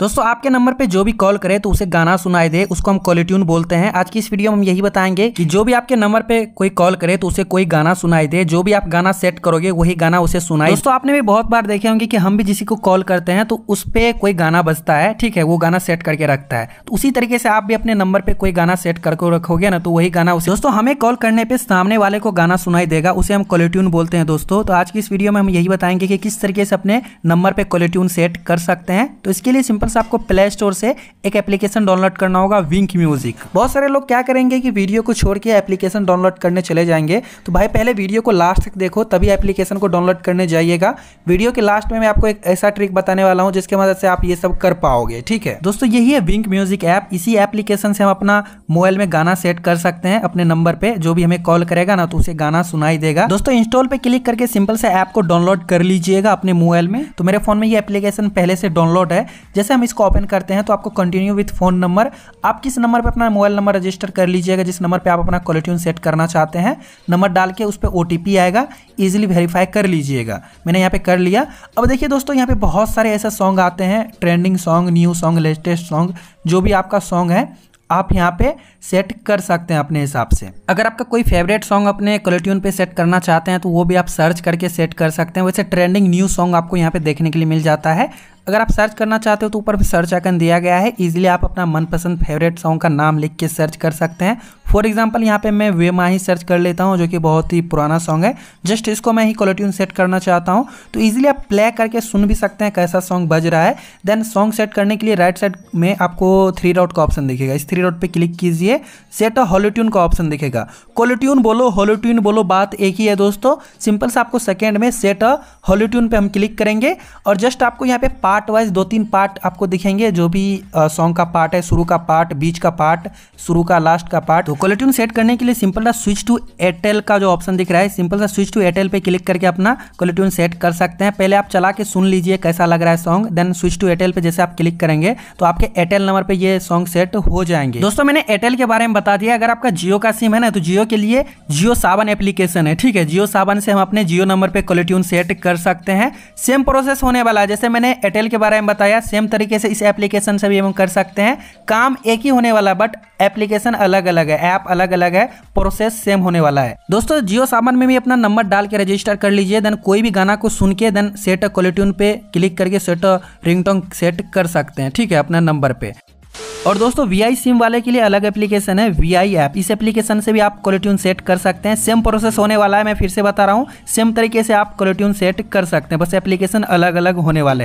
दोस्तों आपके नंबर पे जो भी कॉल करे तो उसे गाना सुनाई दे उसको हम कॉलिट्यून बोलते हैं आज की इस वीडियो में हम यही बताएंगे कि जो भी आपके नंबर पे कोई कॉल करे तो उसे कोई गाना सुनाई दे जो भी आप गाना सेट करोगे वही गाना उसे सुनाई दोस्तों आपने भी बहुत बार देखे होंगे कि हम भी जिसी को कॉल करते हैं तो उस पर कोई गाना बजता है ठीक है वो गाना सेट करके रखता है तो उसी तरीके से आप भी अपने नंबर पर कोई गाना सेट करके रखोगे ना तो वही गाना उसे दोस्तों हमें कॉल करने पर सामने वाले को गाना सुनाई देगा उसे हम क्वालिट्यून बोलते हैं दोस्तों तो आज की इस वीडियो में हम यही बताएंगे कि किस तरीके से अपने नंबर पर क्वालिट्यून सेट कर सकते हैं तो इसके लिए सिंपल ओपन से आपको प्ले स्टोर से एक एप्लीकेशन डाउनलोड करना होगा विंक म्यूजिक बहुत सारे लोग क्या करेंगे कि वीडियो को छोड़ के एप्लीकेशन डाउनलोड करने चले जाएंगे तो भाई पहले वीडियो को लास्ट तक देखो तभी एप्लीकेशन को डाउनलोड करने जाइएगा वीडियो के लास्ट में मैं आपको एक ऐसा ट्रिक बताने वाला हूँ जिसके मदद से आप ये सब कर पाओगे ठीक है दोस्तों यही है विंक म्यूजिक ऐप इसी एप्लीकेशन से हम अपना मोबाइल में गाना सेट कर सकते हैं अपने नंबर पे जो भी हमें कॉल करेगा ना तो उसे गाना सुनाई देगा दोस्तों इंस्टॉल पे क्लिक करके सिंपल से ऐप को डाउनलोड कर लीजिएगा अपने मोबाइल में तो मेरे फोन में ये एप्लीकेशन पहले से डाउनलोड है जैसे हम इसको ओपन करते हैं तो आपको कंटिन्यू विथ फोन नंबर आप किस नंबर पर अपना मोबाइल नंबर रजिस्टर कर लीजिएगा जिस नंबर पर आप अपना कॉलर सेट करना चाहते हैं नंबर डाल के उस पर ओ आएगा ईजिली वेरीफाई कर लीजिएगा मैंने यहाँ पर कर लिया अब देखिए दोस्तों यहाँ पर बहुत सारे ऐसे सॉन्ग आते हैं trending song new song latest song जो भी आपका सॉन्ग है आप यहां पे सेट कर सकते हैं अपने हिसाब से अगर आपका कोई फेवरेट सॉन्ग अपने कलरट्यून पे सेट करना चाहते हैं तो वो भी आप सर्च करके सेट कर सकते हैं वैसे ट्रेंडिंग न्यू सॉन्ग आपको यहां पे देखने के लिए मिल जाता है अगर आप सर्च करना चाहते हो तो ऊपर भी सर्च आइकन दिया गया है इजीली आप अपना मनपसंद फेवरेट सॉन्ग का नाम लिख के सर्च कर सकते हैं फॉर एग्जांपल यहाँ पे मैं वे माही सर्च कर लेता हूँ जो कि बहुत ही पुराना सॉन्ग है जस्ट इसको मैं ही क्वालिट्यून सेट करना चाहता हूँ तो ईजिली आप प्ले करके सुन भी सकते हैं कैसा सॉन्ग बज रहा है देन सॉन्ग सेट करने के लिए राइट साइड में आपको थ्री डॉट का ऑप्शन दिखेगा इस थ्री डॉट पर क्लिक कीजिए सेट और हॉलीट्यून का ऑप्शन दिखेगा क्वालिट्यून बोलो हॉलीट्यून बोलो बात एक ही है दोस्तों सिंपल से आपको सेकेंड में सेट और हॉलीट्यून पर हम क्लिक करेंगे और जस्ट आपको यहाँ पे पार्ट वाइज दो तीन पार्ट आपको दिखेंगे जो भी सॉन्ग का पार्ट है शुरू का पार्ट बीच का पार्ट शुरू का लास्ट का पार्ट तो सेट करने के लिए सिंपल सा स्विच टू एयरटेल का जो ऑप्शन दिख रहा है सिंपल सा स्विच टू एयरटेल पे क्लिक करके अपना क्वालिटी सेट कर सकते हैं पहले आप चला के सुन लीजिए कैसा लग रहा है song then switch to Airtel पे जैसे आप क्लिक करेंगे तो आपके एयरटेल नंबर पर यह सॉन्ग सेट हो जाएंगे दोस्तों मैंने एयरटेल के बारे में बता दिया अगर आपका जियो का सिम है ना तो जियो के लिए जियो सावन एप्लीकेशन है ठीक है जियो सावन से हम अपने जियो नंबर पर क्वालिटी सेट कर सकते हैं सेम प्रोसेस होने वाला है जैसे मैंने एयरटेल फाइल के बारे में बताया सेम तरीके से इस एप्लीकेशन से भी हम कर सकते हैं काम एक ही होने वाला बट एप्लीकेशन अलग अलग है ऐप अलग अलग है प्रोसेस सेम होने वाला है दोस्तों जियो सामान में भी अपना नंबर डाल के रजिस्टर कर लीजिए देन कोई भी गाना को सुन के देन सेट क्वालिट्यून पे क्लिक करके सेट रिंगटोन सेट कर सकते हैं ठीक है अपना नंबर पे और दोस्तों वी आई सिम वाले के लिए अलग एप्लीकेशन है वी आई ऐप इस एप्लीकेशन से भी आप क्वालिट्यून सेट कर सकते हैं सेम प्रोसेस होने वाला है मैं फिर से बता रहा हूँ सेम तरीके से आप क्वालिट्यून सेट कर सकते हैं बस एप्लीकेशन अलग अलग होने वाले हैं